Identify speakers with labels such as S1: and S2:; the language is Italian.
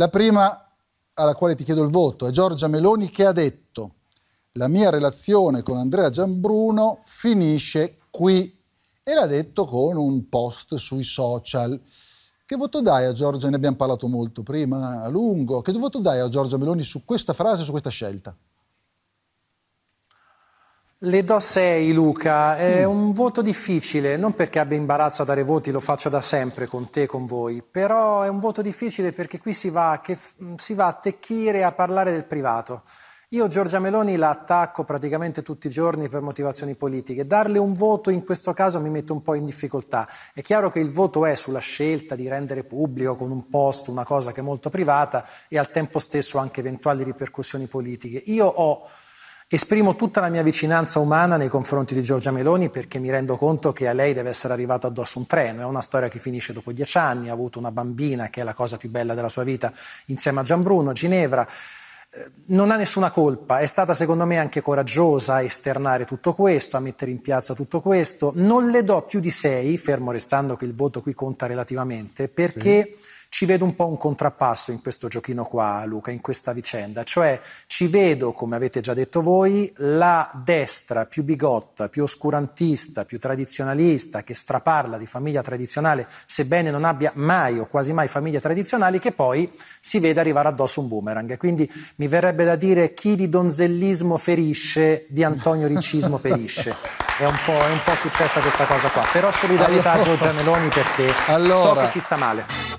S1: La prima alla quale ti chiedo il voto è Giorgia Meloni che ha detto la mia relazione con Andrea Gianbruno finisce qui e l'ha detto con un post sui social. Che voto dai a Giorgia? Ne abbiamo parlato molto prima, a lungo. Che voto dai a Giorgia Meloni su questa frase, su questa scelta?
S2: Le do 6 Luca, è mm. un voto difficile, non perché abbia imbarazzo a dare voti, lo faccio da sempre con te, e con voi, però è un voto difficile perché qui si va, che, mm, si va a tecchire, a parlare del privato. Io Giorgia Meloni la attacco praticamente tutti i giorni per motivazioni politiche. Darle un voto in questo caso mi mette un po' in difficoltà. È chiaro che il voto è sulla scelta di rendere pubblico con un post una cosa che è molto privata e al tempo stesso anche eventuali ripercussioni politiche. Io ho Esprimo tutta la mia vicinanza umana nei confronti di Giorgia Meloni perché mi rendo conto che a lei deve essere arrivato addosso un treno, è una storia che finisce dopo dieci anni, ha avuto una bambina che è la cosa più bella della sua vita insieme a Gianbruno a Ginevra. Eh, non ha nessuna colpa, è stata secondo me anche coraggiosa a esternare tutto questo, a mettere in piazza tutto questo. Non le do più di sei, fermo restando che il voto qui conta relativamente, perché... Sì ci vedo un po' un contrappasso in questo giochino qua, Luca, in questa vicenda, cioè ci vedo, come avete già detto voi, la destra più bigotta, più oscurantista, più tradizionalista, che straparla di famiglia tradizionale, sebbene non abbia mai o quasi mai famiglie tradizionali, che poi si vede arrivare addosso un boomerang. Quindi mi verrebbe da dire chi di donzellismo ferisce, di Antonio Riccismo perisce. È un po', è un po successa questa cosa qua, però solidarietà allora, a Giorgia Meloni perché allora, so che ci sta male.